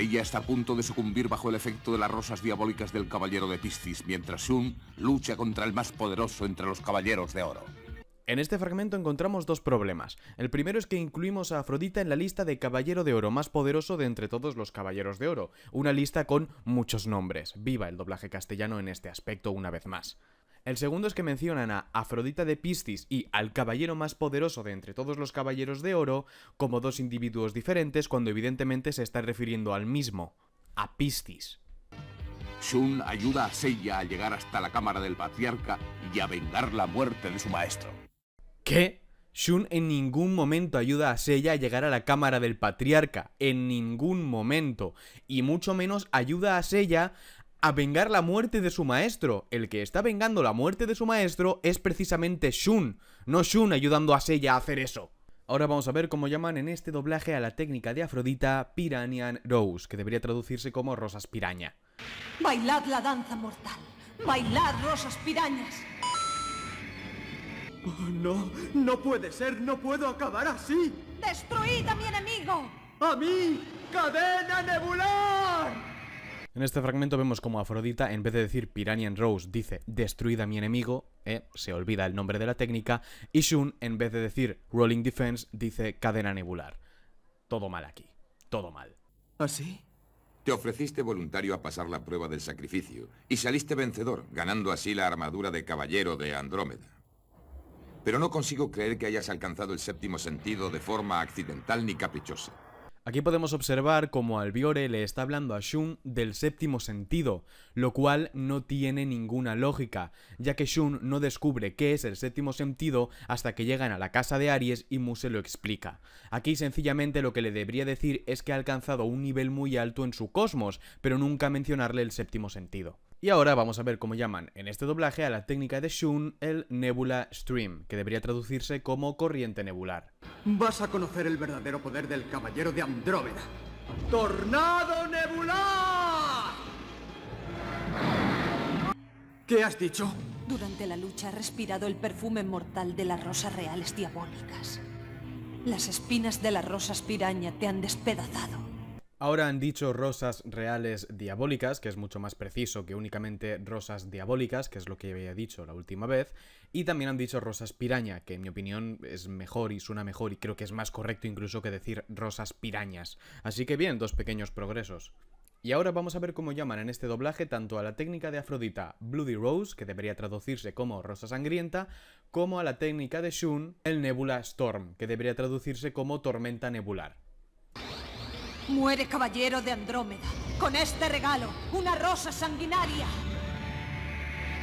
Ella está a punto de sucumbir bajo el efecto de las rosas diabólicas del Caballero de Piscis, mientras Shun lucha contra el más poderoso entre los Caballeros de Oro. En este fragmento encontramos dos problemas. El primero es que incluimos a Afrodita en la lista de Caballero de Oro más poderoso de entre todos los Caballeros de Oro, una lista con muchos nombres. Viva el doblaje castellano en este aspecto una vez más. El segundo es que mencionan a Afrodita de Pistis y al caballero más poderoso de entre todos los caballeros de oro como dos individuos diferentes cuando evidentemente se está refiriendo al mismo, a Pistis. Shun ayuda a Seiya a llegar hasta la cámara del patriarca y a vengar la muerte de su maestro. ¿Qué? Shun en ningún momento ayuda a Seiya a llegar a la cámara del patriarca, en ningún momento, y mucho menos ayuda a Seiya a vengar la muerte de su maestro. El que está vengando la muerte de su maestro es precisamente Shun, no Shun ayudando a Sella a hacer eso. Ahora vamos a ver cómo llaman en este doblaje a la técnica de Afrodita Piranian Rose, que debería traducirse como Rosas Piraña. Bailad la danza mortal, bailad rosas pirañas. Oh, no, no puede ser, no puedo acabar así. Destruid a mi enemigo. A mí, cadena nebular. En este fragmento vemos como Afrodita, en vez de decir Piranian Rose, dice destruida mi enemigo, eh, se olvida el nombre de la técnica, y Shun, en vez de decir Rolling Defense, dice cadena nebular. Todo mal aquí, todo mal. ¿Así? ¿Ah, Te ofreciste voluntario a pasar la prueba del sacrificio, y saliste vencedor, ganando así la armadura de caballero de Andrómeda. Pero no consigo creer que hayas alcanzado el séptimo sentido de forma accidental ni caprichosa. Aquí podemos observar cómo Albiore le está hablando a Shun del séptimo sentido, lo cual no tiene ninguna lógica, ya que Shun no descubre qué es el séptimo sentido hasta que llegan a la casa de Aries y Mu se lo explica. Aquí sencillamente lo que le debería decir es que ha alcanzado un nivel muy alto en su cosmos, pero nunca mencionarle el séptimo sentido. Y ahora vamos a ver cómo llaman en este doblaje a la técnica de Shun el Nebula Stream, que debería traducirse como corriente nebular. Vas a conocer el verdadero poder del caballero de Andrómeda. ¡Tornado nebular! ¿Qué has dicho? Durante la lucha ha respirado el perfume mortal de las rosas reales diabólicas. Las espinas de las rosas piraña te han despedazado. Ahora han dicho rosas reales diabólicas, que es mucho más preciso que únicamente rosas diabólicas, que es lo que había dicho la última vez, y también han dicho rosas piraña, que en mi opinión es mejor y suena mejor y creo que es más correcto incluso que decir rosas pirañas. Así que bien, dos pequeños progresos. Y ahora vamos a ver cómo llaman en este doblaje tanto a la técnica de Afrodita Bloody Rose, que debería traducirse como Rosa Sangrienta, como a la técnica de Shun, el Nebula Storm, que debería traducirse como Tormenta Nebular. Muere caballero de Andrómeda. Con este regalo, una rosa sanguinaria.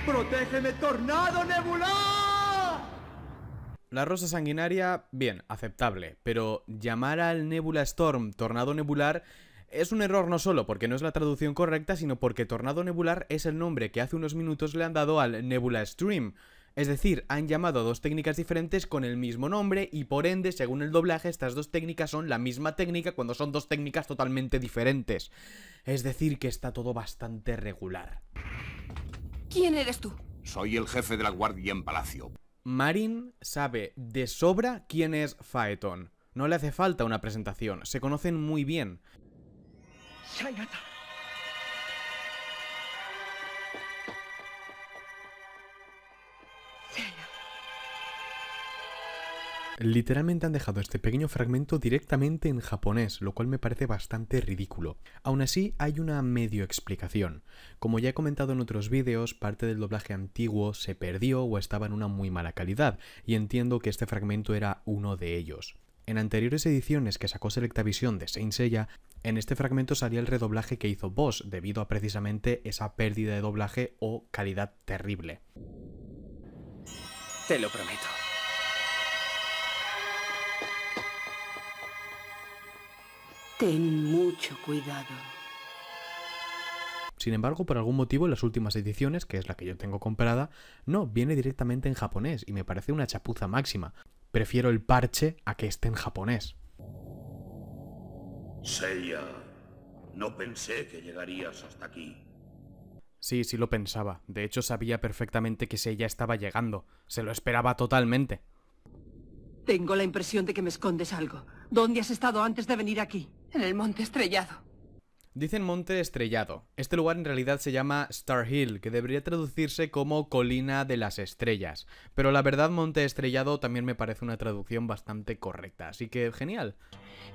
¡Protégeme, tornado nebular! La rosa sanguinaria, bien, aceptable. Pero llamar al Nebula Storm tornado nebular es un error no solo porque no es la traducción correcta, sino porque tornado nebular es el nombre que hace unos minutos le han dado al Nebula Stream. Es decir, han llamado a dos técnicas diferentes con el mismo nombre y por ende, según el doblaje, estas dos técnicas son la misma técnica cuando son dos técnicas totalmente diferentes. Es decir, que está todo bastante regular. ¿Quién eres tú? Soy el jefe de la guardia en palacio. Marin sabe de sobra quién es Phaeton. No le hace falta una presentación, se conocen muy bien. Literalmente han dejado este pequeño fragmento directamente en japonés, lo cual me parece bastante ridículo. Aún así, hay una medio explicación. Como ya he comentado en otros vídeos, parte del doblaje antiguo se perdió o estaba en una muy mala calidad, y entiendo que este fragmento era uno de ellos. En anteriores ediciones que sacó Selectavision de Saint en este fragmento salía el redoblaje que hizo Boss debido a precisamente esa pérdida de doblaje o calidad terrible. Te lo prometo. Ten mucho cuidado. Sin embargo, por algún motivo, en las últimas ediciones, que es la que yo tengo comprada, no, viene directamente en japonés y me parece una chapuza máxima. Prefiero el parche a que esté en japonés. Seiya, no pensé que llegarías hasta aquí. Sí, sí lo pensaba. De hecho, sabía perfectamente que Seiya estaba llegando. Se lo esperaba totalmente. Tengo la impresión de que me escondes algo. ¿Dónde has estado antes de venir aquí? En el monte estrellado. Dicen monte estrellado. Este lugar en realidad se llama Star Hill, que debería traducirse como colina de las estrellas. Pero la verdad, monte estrellado también me parece una traducción bastante correcta, así que genial.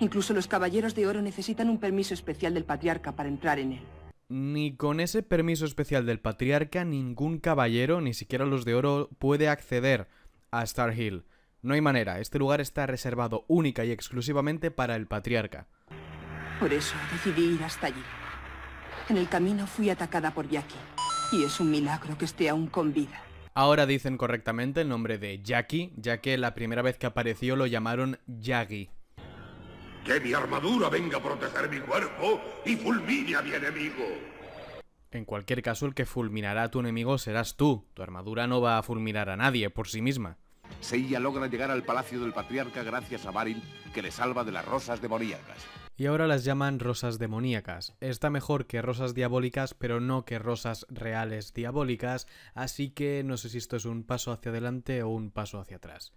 Incluso los caballeros de oro necesitan un permiso especial del patriarca para entrar en él. Ni con ese permiso especial del patriarca, ningún caballero, ni siquiera los de oro, puede acceder a Star Hill. No hay manera, este lugar está reservado única y exclusivamente para el patriarca. Por eso decidí ir hasta allí. En el camino fui atacada por Jackie. Y es un milagro que esté aún con vida. Ahora dicen correctamente el nombre de Jackie, ya que la primera vez que apareció lo llamaron Yagi. Que mi armadura venga a proteger mi cuerpo y fulmine a mi enemigo. En cualquier caso, el que fulminará a tu enemigo serás tú. Tu armadura no va a fulminar a nadie por sí misma. Seiya logra llegar al palacio del patriarca gracias a Varin, que le salva de las rosas demoníacas. Y ahora las llaman rosas demoníacas. Está mejor que rosas diabólicas, pero no que rosas reales diabólicas, así que no sé si esto es un paso hacia adelante o un paso hacia atrás.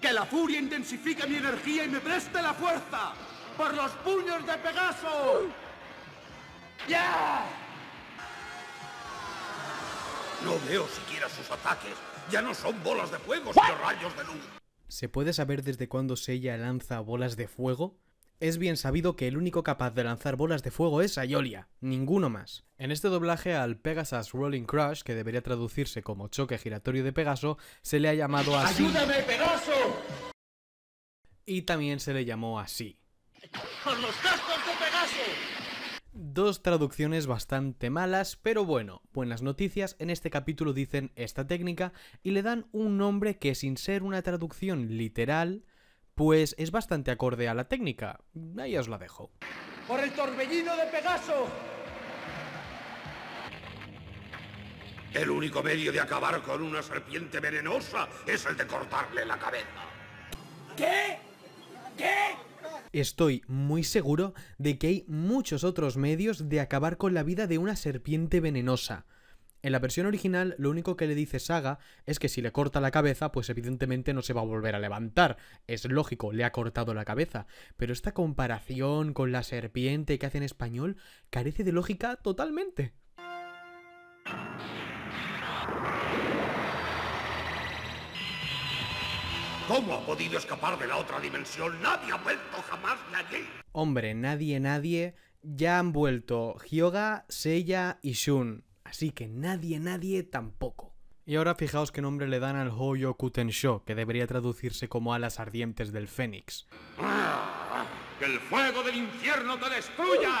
¡Que la furia intensifique mi energía y me preste la fuerza! ¡Por los puños de Pegaso! ¡Ya! No veo siquiera sus ataques. Ya no son bolas de fuego, sino rayos de luz. ¿Se puede saber desde cuándo Seiya lanza bolas de fuego? Es bien sabido que el único capaz de lanzar bolas de fuego es Ayolia, ninguno más. En este doblaje al Pegasus Rolling Crush, que debería traducirse como choque giratorio de Pegaso, se le ha llamado así. ¡Ayúdame, Pegaso! Y también se le llamó así. ¡Con los cascos de Pegaso! Dos traducciones bastante malas, pero bueno, buenas noticias, en este capítulo dicen esta técnica y le dan un nombre que sin ser una traducción literal, pues es bastante acorde a la técnica. Ahí os la dejo. Por el torbellino de Pegaso. El único medio de acabar con una serpiente venenosa es el de cortarle la cabeza. Estoy muy seguro de que hay muchos otros medios de acabar con la vida de una serpiente venenosa. En la versión original, lo único que le dice Saga es que si le corta la cabeza, pues evidentemente no se va a volver a levantar. Es lógico, le ha cortado la cabeza. Pero esta comparación con la serpiente que hace en español carece de lógica totalmente. ¿Cómo ha podido escapar de la otra dimensión? Nadie ha vuelto jamás de allí. Hombre, nadie, nadie. Ya han vuelto Hyoga, Seiya y Shun. Así que nadie, nadie tampoco. Y ahora fijaos qué nombre le dan al Hoyo Kutensho, que debería traducirse como alas ardientes del Fénix. ¡Que ¡Ah! el fuego del infierno te destruya!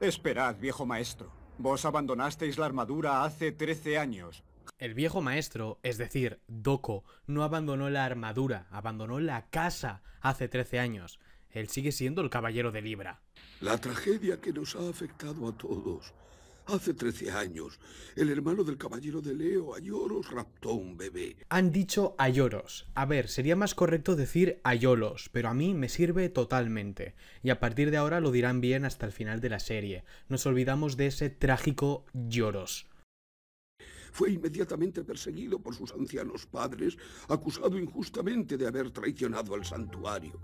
Esperad, viejo maestro. Vos abandonasteis la armadura hace 13 años. El viejo maestro, es decir, Doko, no abandonó la armadura, abandonó la casa hace 13 años. Él sigue siendo el caballero de Libra. La tragedia que nos ha afectado a todos. Hace 13 años, el hermano del caballero de Leo, Ayoros, raptó un bebé. Han dicho Ayoros. A ver, sería más correcto decir Ayolos, pero a mí me sirve totalmente. Y a partir de ahora lo dirán bien hasta el final de la serie. Nos olvidamos de ese trágico Lloros fue inmediatamente perseguido por sus ancianos padres, acusado injustamente de haber traicionado al santuario.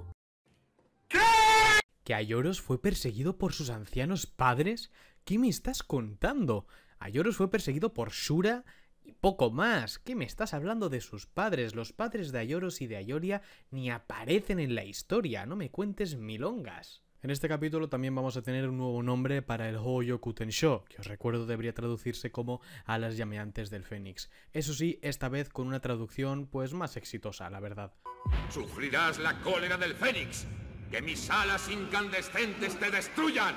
¿Que Ayoros fue perseguido por sus ancianos padres? ¿Qué me estás contando? Ayoros fue perseguido por Shura, y poco más. ¿Qué me estás hablando de sus padres? Los padres de Ayoros y de Ayoria ni aparecen en la historia. No me cuentes milongas. En este capítulo también vamos a tener un nuevo nombre para el Hoyo Kutensho, que os recuerdo debería traducirse como Alas Llameantes del Fénix. Eso sí, esta vez con una traducción pues más exitosa, la verdad. Sufrirás la cólera del Fénix, que mis alas incandescentes te destruyan.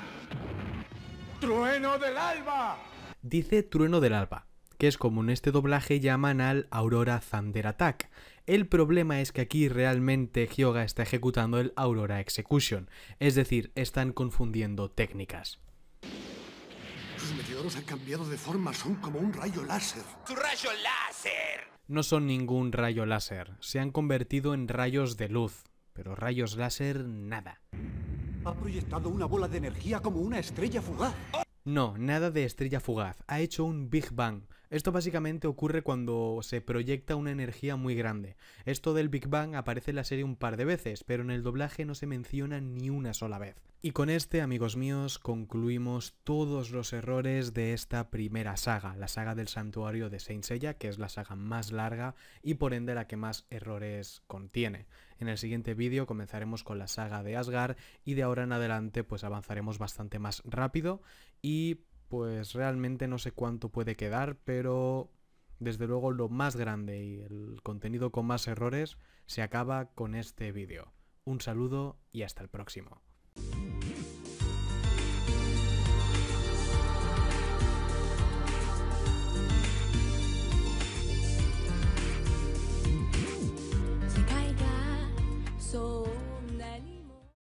Trueno del alba. Dice Trueno del alba que es como en este doblaje llaman al Aurora Thunder Attack. El problema es que aquí realmente Hyoga está ejecutando el Aurora Execution, es decir, están confundiendo técnicas. Sus meteoros han cambiado de forma, son como un rayo láser. ¡Tu rayo láser! No son ningún rayo láser, se han convertido en rayos de luz, pero rayos láser nada. Ha proyectado una bola de energía como una estrella fugaz. No, nada de estrella fugaz. Ha hecho un Big Bang, esto básicamente ocurre cuando se proyecta una energía muy grande. Esto del Big Bang aparece en la serie un par de veces, pero en el doblaje no se menciona ni una sola vez. Y con este, amigos míos, concluimos todos los errores de esta primera saga, la saga del santuario de Saint Seiya, que es la saga más larga y por ende la que más errores contiene. En el siguiente vídeo comenzaremos con la saga de Asgard y de ahora en adelante pues avanzaremos bastante más rápido y pues realmente no sé cuánto puede quedar, pero desde luego lo más grande y el contenido con más errores se acaba con este vídeo. Un saludo y hasta el próximo.